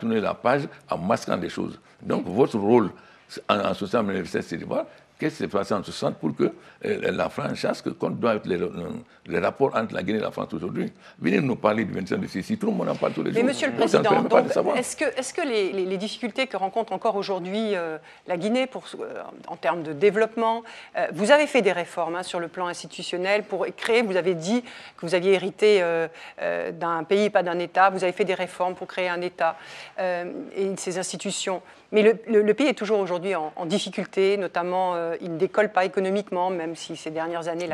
tourner la page en masquant des choses. Donc votre rôle en, en société c'est de voir Qu'est-ce qui s'est passé en 60 pour que euh, la France chasse que qu'on doit être euh, les, rapports entre la Guinée et la France aujourd'hui Venez nous parler du 25 de si tout le monde en parle tous les jours. Mais Monsieur le Président, est-ce que, les, difficultés que rencontre encore aujourd'hui euh, la Guinée en termes de développement, vous avez fait des réformes hein, sur le plan institutionnel pour créer, vous avez dit que vous aviez hérité d'un pays, pas d'un État, vous avez fait des réformes pour créer un État et ces institutions. Mais le, pays est toujours aujourd'hui en, difficulté, notamment euh, il ne décolle pas économiquement, même si ces dernières années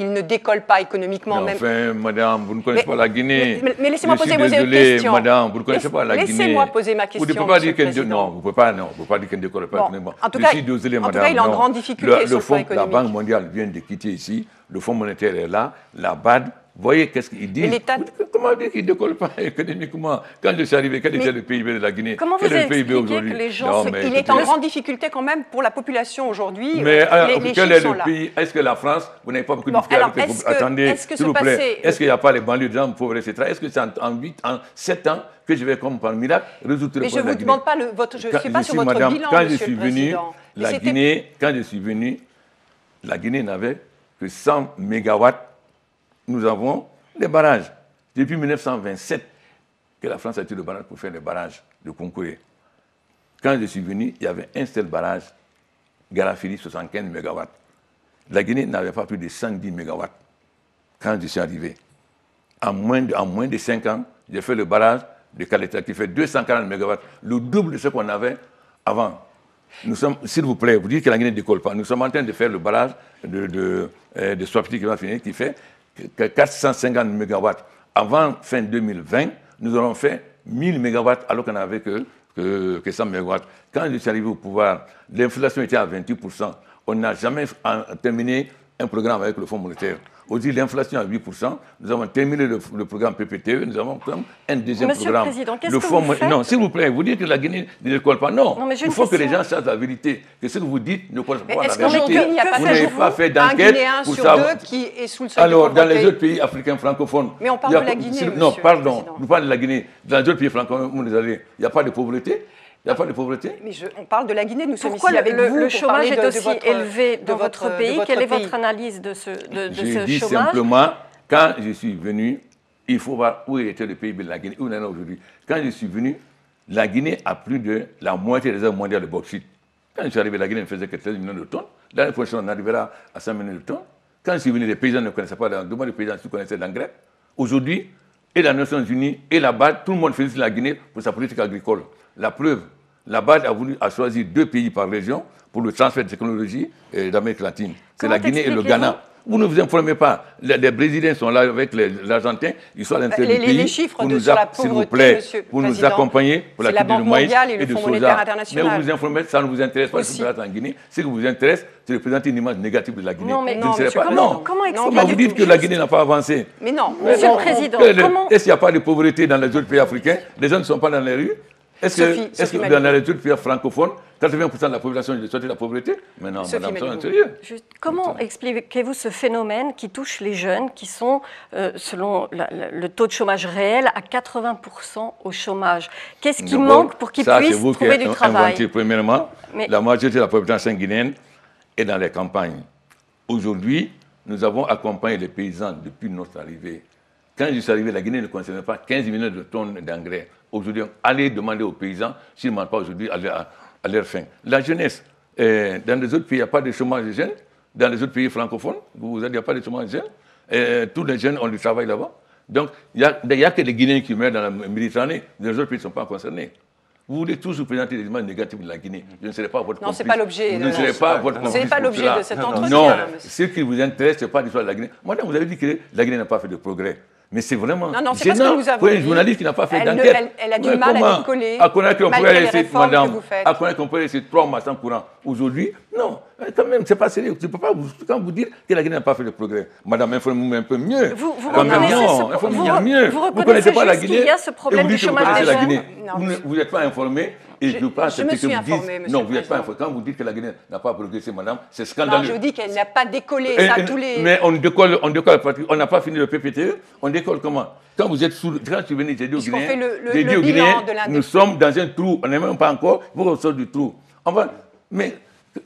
Il ne décolle pas économiquement. enfin, madame, vous ne connaissez pas la Guinée. Mais, laissez-moi poser, ma question. madame, vous ne connaissez pas la Guinée. Laissez-moi poser ma question. Vous ne pouvez pas dire qu'elle non, vous pouvez pas dire qu'elle ne décolle pas économiquement. En tout cas, il est en grande difficulté. Le, sur le fonds, la Banque mondiale vient de quitter ici, le Fonds monétaire est là, la BAD voyez qu'est-ce qu'ils disent. comment dire qu'ils ne décollent pas économiquement Quand je suis arrivé, quel était le PIB de la Guinée Comment vous le PIB que les gens, il est en grande difficulté quand même pour la population aujourd'hui. Mais euh, quel est le pays Est-ce que la France, vous n'avez pas beaucoup de difficultés Attendez, s'il vous plaît. Est-ce qu'il n'y a pas les banlieues de gens pauvres, etc. Est-ce que c'est en, 8, en 7 ans que je vais, comme par miracle, résoudre le problème Mais je ne vous demande pas, votre, je ne suis pas sur votre bilan, quand je suis venu, la Guinée, quand je suis venu, la Guinée n'avait que 100 mégawatts nous avons des barrages. Depuis 1927 que la France a été le barrage pour faire des barrages de concourir. Quand je suis venu, il y avait un seul barrage, Garafili, 75 MW. La Guinée n'avait pas plus de 110 MW quand je suis arrivé. En moins de, moins de 5 ans, j'ai fait le barrage de Caleta qui fait 240 MW, le double de ce qu'on avait avant. Nous sommes, s'il vous plaît, vous dites que la Guinée ne décolle pas. Nous sommes en train de faire le barrage de, de, euh, de, qui va finir, qui fait 450 MW avant fin 2020, nous aurons fait 1000 MW alors qu'on n'avait que, que, 100 MW. Quand je suis arrivé au pouvoir, l'inflation était à 28%. On n'a jamais terminé un programme avec le Fonds monétaire. dit l'inflation à 8%, nous avons terminé le, programme PPTE, nous avons un deuxième programme. Monsieur le Président, qu'est-ce que vous faites Non, s'il vous plaît, vous dites que la Guinée ne décolle pas. Non, il faut que les gens sachent la vérité, que ce que vous dites ne colle pas à la vérité. il vous n'avez pas fait d'enquête pour sur savoir... Deux qui est sous le seuil Alors, dans les autres pays africains francophones... Mais on parle de la Guinée, Non, pardon, nous parlons de la Guinée. Dans les autres pays francophones, vous il n'y a pas de pauvreté il n'y a pas de pauvreté Mais on parle de la Guinée, nous sommes Pourquoi le, le chômage est aussi élevé dans votre, pays Quelle est votre analyse de ce, de, je dis simplement, quand je suis venu, il faut voir où était le pays de la Guinée, où on en est aujourd'hui. Quand je suis venu, la Guinée a plus de la moitié des réserves mondiales de bauxite. Quand je suis arrivé, la Guinée ne faisait que 13 millions de tonnes. L'année prochaine, on arrivera à 100 millions de tonnes. Quand je suis venu, les paysans ne connaissaient pas, mois, les paysans ne connaissaient l'engrais. Aujourd'hui, et les Nations Unies et la bas tout le monde félicite la Guinée pour sa politique agricole. La preuve, la base a voulu a choisi deux pays par région pour le transfert de technologie euh, d'Amérique latine. C'est la Guinée et le Ghana. Vous ne vous informez pas. Les, Brésiliens sont là avec l'Argentin. Ils sont à bah, l'intérieur du pays. Les chiffres de nous la pauvreté, monsieur Pour nous accompagner pour la, crise du de maïs et, du soja. Mais vous vous informez, ça ne vous intéresse pas, si. en Guinée. Ce qui vous intéresse, c'est de présenter une image négative de la Guinée. Non, mais non, pas. Comment, Comment, vous dites que la Guinée n'a pas avancé Mais non, monsieur le Président. Est-ce qu'il n'y a pas de pauvreté dans les autres pays africains Les gens ne sont pas dans les rues est-ce que, est que dans la république francophone, 80% de la population est sortie de la pauvreté Mais non, Sophie madame, comment expliquez-vous ce phénomène qui touche les jeunes qui sont, euh, selon le taux de chômage réel, à 80% au chômage Qu'est-ce qui manque pour qu'ils puissent trouver du travail Premièrement, la majorité de la population guinéenne est dans les campagnes. Aujourd'hui, nous avons accompagné les paysans depuis notre arrivée quand je suis arrivé, la Guinée ne concernait pas 15 millions de tonnes d'engrais. Aujourd'hui, allez demander aux paysans s'ils ne mangent pas aujourd'hui à, leur faim. La jeunesse, eh, dans les autres pays, il n'y a pas de chômage des jeunes. Dans les autres pays francophones, vous il n'y a pas de chômage des jeunes. Eh, tous les jeunes ont du travail là-bas. Donc, il n'y a, que les Guinéens qui meurent dans la Méditerranée. Les autres pays ne sont pas concernés. Vous voulez toujours présenter des images négatives de la Guinée. Je ne serai pas votre Non, Non, ce n'est pas pas l'objet de cet entretien. Non, ce qui vous intéresse, ce n'est pas l'histoire de la Guinée. Madame, vous avez dit que la Guinée n'a pas fait de progrès. Mais c'est vraiment non, non, c'est parce que vous avez pour un journaliste qui n'a pas fait d'enquête. elle, a du mal à décoller. À connaître qu'on peut laisser, madame, à connaître qu'on peut laisser trois mois sans courant. Aujourd'hui, non. Euh, quand même, c'est pas sérieux. Tu peux pas vous, quand vous dire que la Guinée n'a pas fait de progrès. Madame, informez-vous un peu mieux. Vous, vous reconnaissez ce, vous, Vous, connaissez pas la Guinée. Il y a ce problème du chômage la Vous n'êtes pas informé je, me suis vous informée, dites, non, vous n'êtes pas informé. Quand vous dites que la Guinée n'a pas progressé, madame, c'est scandaleux. Non, je dis qu'elle n'a pas décollé. Et, ça, tous les... Mais on décolle, on on n'a pas fini le PPTE, on décolle comment Quand vous êtes sous, quand je suis venu, j'ai dit aux Guinée. fait le, au Guinée, nous sommes dans un trou, on n'est même pas encore, vous ressortez du trou. mais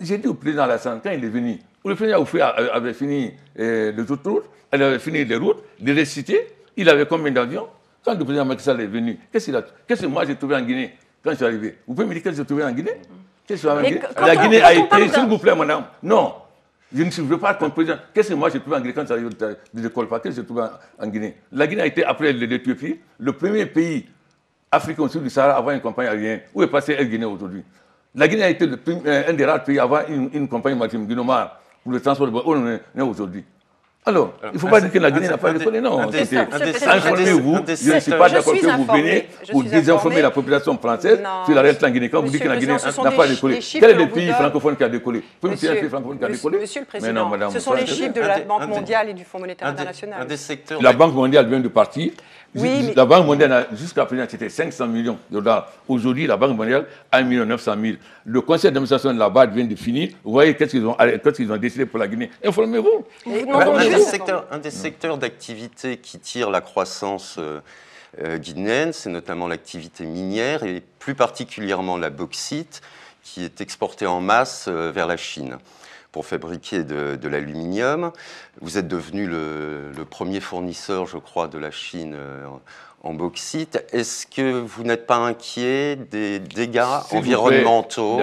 j'ai dit au président Alassane, quand il est venu, le président Oufoué euh, avait fini euh, les autres routes, elle avait fini les routes, les récités, il avait combien d'avions Quand le président Macky est venu, Qu'est-ce que moi j'ai trouvé en Guinée quand je suis arrivé. Vous pouvez me dire que je trouvé en Guinée mhm. que je suis en Guinée La Guinée a été, s'il vous plaît, madame. Non. Je ne veux pas comprendre. Qu'est-ce que moi j'ai trouvé en Guinée quand j'arrive de l'école qu'est-ce que j'ai trouvé en, Guinée La Guinée a été, après l'Éthiopie, le premier pays africain au sud du Sahara à avoir une compagnie aérienne. Où est passée la Guinée aujourd'hui La Guinée a été euh, un des rares pays à avoir une, compagnie maritime, Guinomar, pour le transport de bois. Où aujourd'hui alors, il ne faut pas dire que la Guinée n'a pas décollé, non. Informez-vous, je ne suis pas d'accord que vous venez pour désinformer la population française sur la réalité en Guinée. Quand vous dites que la Guinée n'a pas décollé, quel est le pays francophone qui a décollé Monsieur le Président, ce sont les chiffres de la Banque mondiale et du Fonds monétaire international. La Banque mondiale vient de partir. La Banque mondiale, jusqu'à présent, c'était 500 millions de dollars. Aujourd'hui, la Banque mondiale, 1 900 000. Le conseil d'administration de la BAD vient de finir. Vous voyez qu'est-ce qu'ils ont décidé pour la Guinée. Informez-vous un des secteurs d'activité qui tire la croissance euh, euh, guinéenne, c'est notamment l'activité minière et plus particulièrement la bauxite qui est exportée en masse euh, vers la Chine pour fabriquer de, l'aluminium. Vous êtes devenu le, premier fournisseur, je crois, de la Chine en bauxite. Est-ce que vous n'êtes pas inquiet des dégâts environnementaux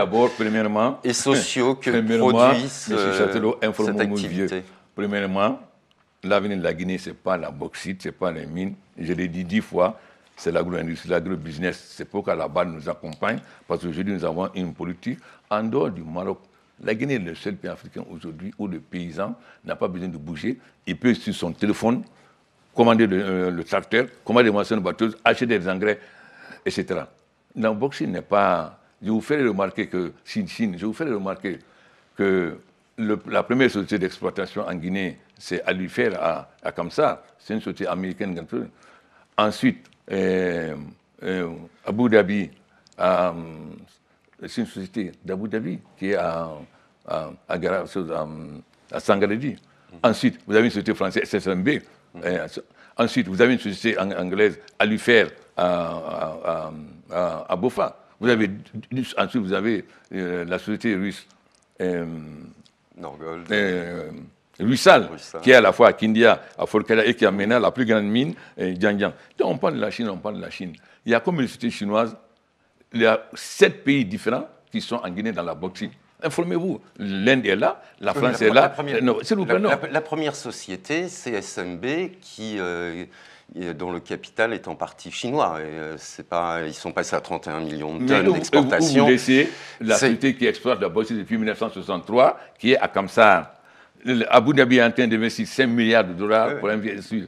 et sociaux que produit cette activité Premièrement, l'avenir de la Guinée, ce n'est pas la bauxite, ce n'est pas les mines. Je l'ai dit dix fois, c'est l'agro-industrie, l'agro-business. C'est pourquoi la balle nous accompagne, parce qu'aujourd'hui, nous avons une politique en dehors du Maroc. La Guinée est le seul pays africain aujourd'hui où le paysan n'a pas besoin de bouger. Il peut, sur son téléphone, commander le, euh, tracteur, commander des machines bateau, acheter des engrais, etc. La bauxite n'est pas. Je vous fais remarquer que, je vous ferai remarquer que la première société d'exploitation en Guinée, c'est Alufer à, à Kamsar. C'est une société américaine. Ensuite, euh, euh, Abu Dhabi, euh, c'est une société d'Abu Dhabi qui est à, à, mm-hmm. Ensuite, vous avez une société française, SSMB. Mm-hmm. ensuite, vous avez une société anglaise, Alufer, à, à, Bofa. Vous avez, ensuite, vous avez la société russe. Norgold. Euh, euh, qui est à la fois à Kindia, à Forkela et qui a mené la plus grande mine, Jiangjiang. On parle de la Chine, on parle de la Chine. Il y a comme une société chinoise, il y a sept pays différents qui sont en Guinée dans la boxe. Informez-vous. L'Inde est là, la France est là. Première, La, première société, c'est SMB, qui, euh, dont le capital est en partie chinois. Euh, pas, ils sont passés à 31 millions de tonnes d'exportation. la société qui exploite la Bosse depuis 1963, qui est à Kamsar. Abu Dhabi est en train d'investir 5 milliards de dollars pour investir